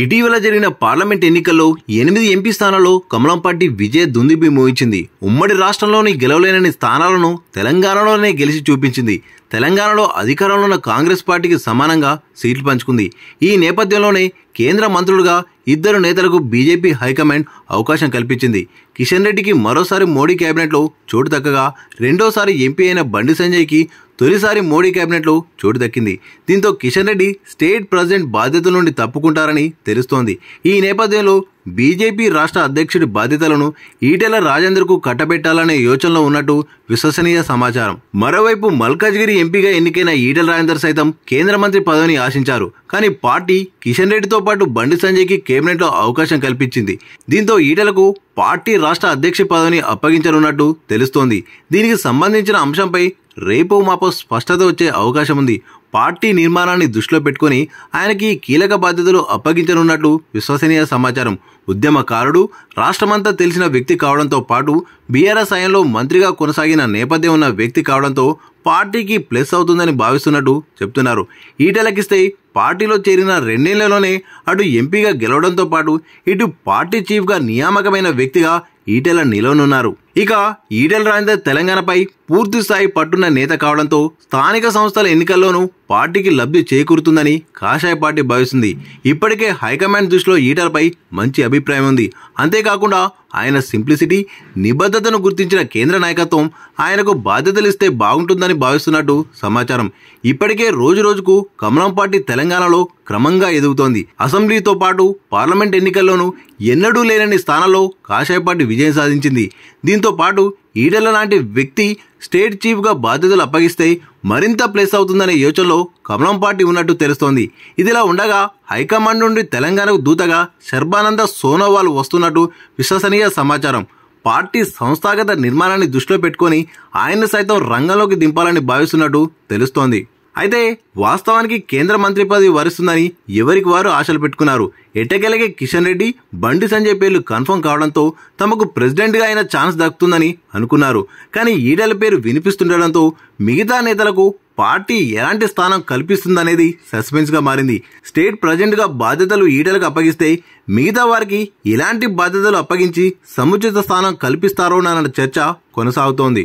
ఇటీవల జరిగిన పార్లమెంట్ ఎన్నికల్లో ఎనిమిది ఎంపీ స్థానాల్లో కమలం పార్టీ విజయ దుందిబి మోయించింది ఉమ్మడి రాష్ట్రంలోని గెలవలేనని స్థానాలను తెలంగాణలోనే గెలిచి చూపించింది తెలంగాణలో అధికారంలో ఉన్న కాంగ్రెస్ పార్టీకి సమానంగా సీట్లు పంచుకుంది ఈ నేపథ్యంలోనే కేంద్ర మంత్రులుగా ఇద్దరు నేతలకు బీజేపీ హైకమాండ్ అవకాశం కల్పించింది కిషన్ రెడ్డికి మరోసారి మోడీ కేబినెట్లో చోటు దక్కగా రెండోసారి ఎంపీ అయిన బండి సంజయ్కి తొలిసారి మోడీ కేబినెట్లో చోటు దక్కింది దీంతో కిషన్ రెడ్డి స్టేట్ ప్రెసిడెంట్ బాధ్యతల నుండి తప్పుకుంటారని తెలుస్తోంది ఈ నేపథ్యంలో బీజేపీ రాష్ట్ర అధ్యక్షుడి బాధ్యతలను ఈటెల రాజేందర్కు కట్టబెట్టాలనే యోచనలో ఉన్నట్టు విశ్వసనీయ సమాచారం మరోవైపు మల్కాజ్గిరి ఎంపీగా ఎన్నికైన ఈటెల రాజేందర్ సైతం కేంద్ర మంత్రి పదవిని ఆశించారు కానీ పార్టీ కిషన్ రెడ్డితో పాటు బండి సంజయ్కి కేబినెట్లో అవకాశం కల్పించింది దీంతో ఈటెలకు పార్టీ రాష్ట్ర అధ్యక్ష పదవిని అప్పగించనున్నట్టు తెలుస్తోంది దీనికి సంబంధించిన అంశంపై రేపు మాపు స్పష్టత వచ్చే అవకాశం ఉంది పార్టీ నిర్మాణాన్ని దృష్టిలో పెట్టుకుని ఆయనకి కీలక బాధ్యతలు అప్పగించనున్నట్లు విశ్వసనీయ సమాచారం ఉద్యమకారుడు రాష్ట్రమంతా తెలిసిన వ్యక్తి కావడంతో పాటు బీఆర్ఎస్ ఆయనలో మంత్రిగా కొనసాగిన నేపథ్యం ఉన్న వ్యక్తి కావడంతో పార్టీకి ప్లస్ అవుతుందని భావిస్తున్నట్టు చెప్తున్నారు ఈటలకిస్తే పార్టీలో చేరిన రెండేళ్లలోనే అటు ఎంపీగా గెలవడంతో పాటు ఇటు పార్టీ చీఫ్గా నియామకమైన వ్యక్తిగా ఈటెల నిలవనున్నారు ఇక ఈటెల రాజేందర్ తెలంగాణపై పూర్తి స్థాయి పట్టున్న నేత కావడంతో స్థానిక సంస్థల ఎన్నికల్లోనూ పార్టీకి లబ్ధి చేకూరుతుందని కాషాయ పార్టీ భావిస్తుంది ఇప్పటికే హైకమాండ్ దృష్టిలో ఈటలపై మంచి అభిప్రాయం ఉంది అంతేకాకుండా ఆయన సింప్లిసిటీ నిబద్ధతను గుర్తించిన కేంద్ర నాయకత్వం ఆయనకు బాధ్యతలు ఇస్తే బాగుంటుందని భావిస్తున్నట్టు సమాచారం ఇప్పటికే రోజు రోజుకు కమలం పార్టీ తెలంగాణలో క్రమంగా ఎదుగుతోంది అసెంబ్లీతో పాటు పార్లమెంట్ ఎన్నికల్లోనూ ఎన్నడూ లేనని స్థానంలో కాషాయపాటి విజయం సాధించింది దీంతో పాటు ఈడల లాంటి వ్యక్తి స్టేట్ చీఫ్గా బాధ్యతలు అప్పగిస్తే మరింత ప్లేస్ అవుతుందనే యోచనలో కమలం పార్టీ ఉన్నట్టు తెలుస్తోంది ఇదిలా ఉండగా హైకమాండ్ నుండి తెలంగాణకు దూతగా శర్బానంద సోనోవాల్ వస్తున్నట్టు విశ్వసనీయ సమాచారం పార్టీ సంస్థాగత నిర్మాణాన్ని దృష్టిలో పెట్టుకొని ఆయన సైతం రంగంలోకి దింపాలని భావిస్తున్నట్టు తెలుస్తోంది అయితే వాస్తవానికి కేంద్ర మంత్రి పదవి వరుస్తుందని ఎవరికి వారు ఆశలు పెట్టుకున్నారు ఎట్టకేలకే కిషన్ రెడ్డి బండి సంజయ్ పేర్లు కన్ఫర్మ్ కావడంతో తమకు ప్రెసిడెంట్గా అయిన ఛాన్స్ దక్కుతుందని అనుకున్నారు కానీ ఈడల పేరు వినిపిస్తుండడంతో మిగతా నేతలకు పార్టీ ఎలాంటి స్థానం కల్పిస్తుందనేది సస్పెన్స్గా మారింది స్టేట్ ప్రజెంట్గా బాధ్యతలు ఈడలకు అప్పగిస్తే మిగతా వారికి ఎలాంటి బాధ్యతలు అప్పగించి సముచిత స్థానం కల్పిస్తారోనన్న చర్చ కొనసాగుతోంది